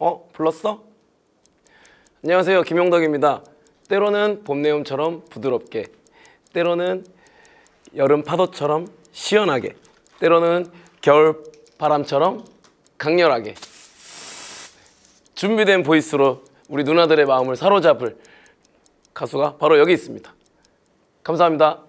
어? 불렀어? 안녕하세요 김용덕입니다 때로는 봄내음처럼 부드럽게 때로는 여름 파도처럼 시원하게 때로는 겨울 바람처럼 강렬하게 준비된 보이스로 우리 누나들의 마음을 사로잡을 가수가 바로 여기 있습니다 감사합니다